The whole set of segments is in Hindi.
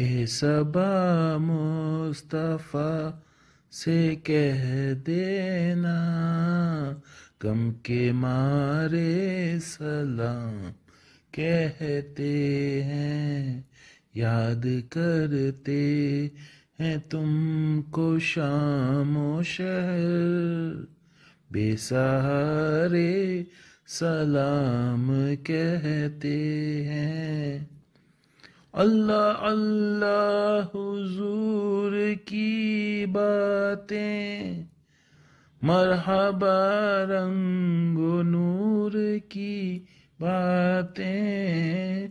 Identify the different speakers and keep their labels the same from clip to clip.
Speaker 1: ए सबा मुस्तफ़ा से कह देना गम के मारे सलाम कहते हैं याद करते हैं तुमको शाम शहर बेसहारे सलाम कहते हैं अल्लाह अल्लाह हुजूर की बातें मरहबा रंग नूर की बातें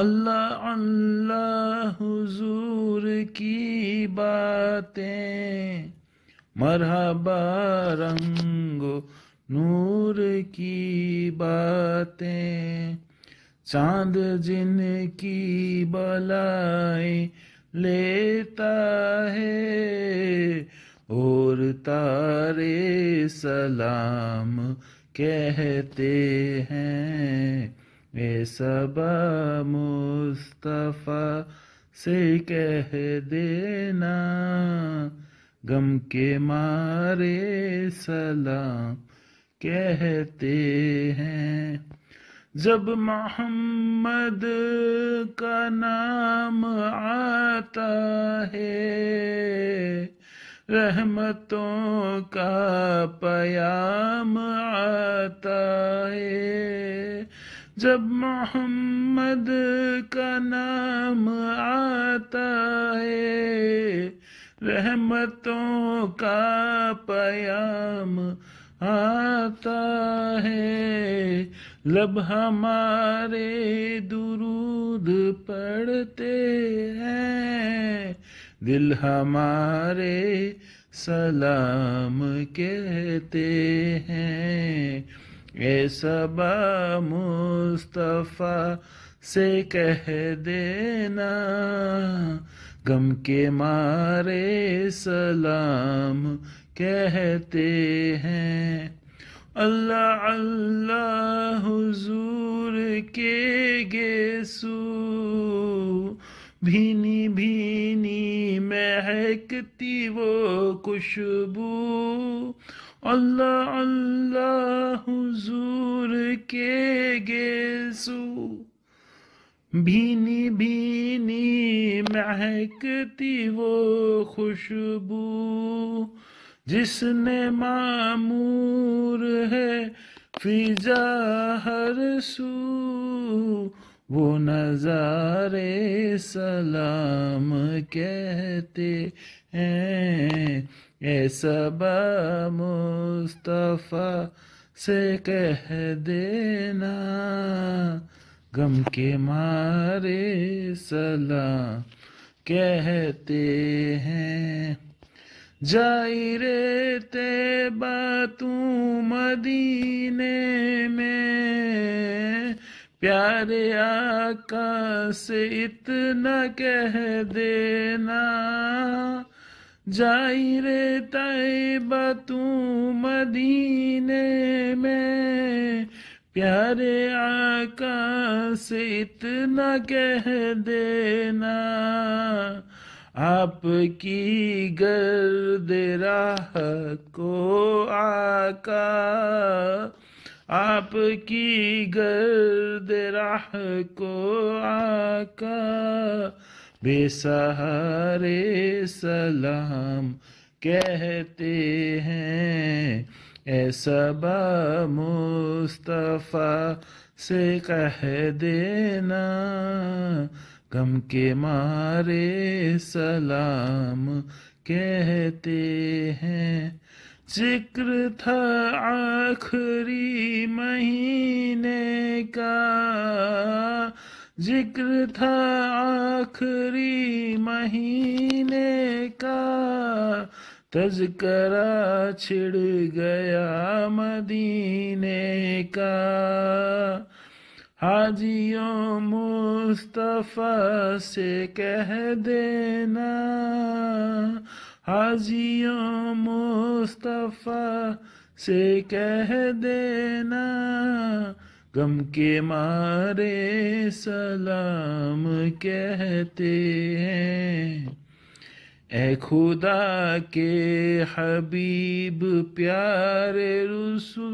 Speaker 1: अल्लाह अल्लाह हुजूर की बातें मरहबा रंग नूर की बातें चांद जिन की बलाएं लेता है और तारे सलाम कहते हैं ये सब मुस्तफ़ा से कह देना गम के मारे सलाम कहते हैं जब मोहम्मद का नाम आता है रहमतों का पयाम आता है जब मोहम्मद का नाम आता है रहमतों का पयाम आता है लब हमारे दुरूद पढ़ते हैं दिल हमारे सलाम कहते हैं ऐसा मुस्तफ़ा से कह देना गम के मारे सलाम कहते हैं अल्लाह अल्लाह हुजूर के गेसू भीनी भीनी महकती वो खुशबू अल्लाह अल्लाह हुजूर के गेसू भीनी भीनी महकती वो खुशबू जिसने मामूर है फिजा हर सू वो नजारे सलाम कहते हैं ऐसा मुस्तफ़ा से कह देना गम के मारे सलाम कहते हैं जाई रे ते बातू मदीने में प्यारे आका से इतना कह देना जाई रे ते बातू मदीने में प्यारे आका से इतना कह देना आपकी गर्द राह को आका आपकी गर्द राह को आका बेसहारे सलाम कहते हैं ऐसा मुस्तफ़ा से कह देना गम के मारे सलाम कहते हैं जिक्र था आखरी महीने का जिक्र था आखरी महीने का तजकरा छिड़ गया मदीने का हाजियों मुस्तफ़ा से कह देना हाजियों मुस्तफ़ा से कह देना गम के मारे सलाम कहते हैं ए खुदा के हबीब प्यारे रसूल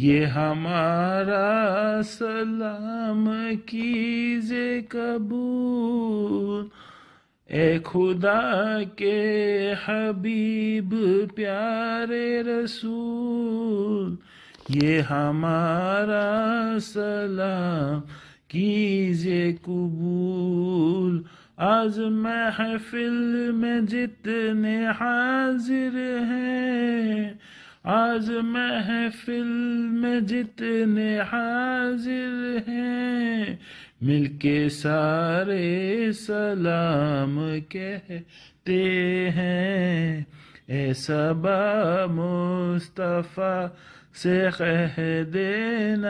Speaker 1: ये हमारा सलाम कीजे कबूल ए खुदा के हबीब प्यारे रसूल ये हमारा सलाम कीजे कबूल आज महफिल में जितने हाजिर हैं आज महफिल में जितने हाजिर हैं मिलके सारे सलाम कहते हैं ऐसा बा मुस्तफ़ा से कह देना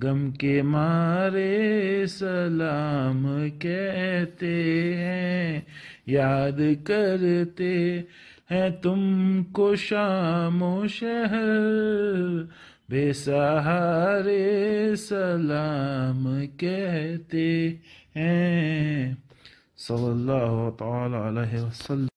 Speaker 1: गम के मारे सलाम कहते हैं याद करते है तुमको शामो शहर बेसहारे सलाम कहते हैं सल्लल्लाहु अलैहि वसल्लम